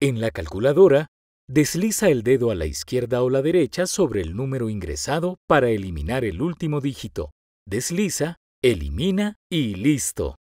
En la calculadora, desliza el dedo a la izquierda o la derecha sobre el número ingresado para eliminar el último dígito. Desliza, elimina y listo.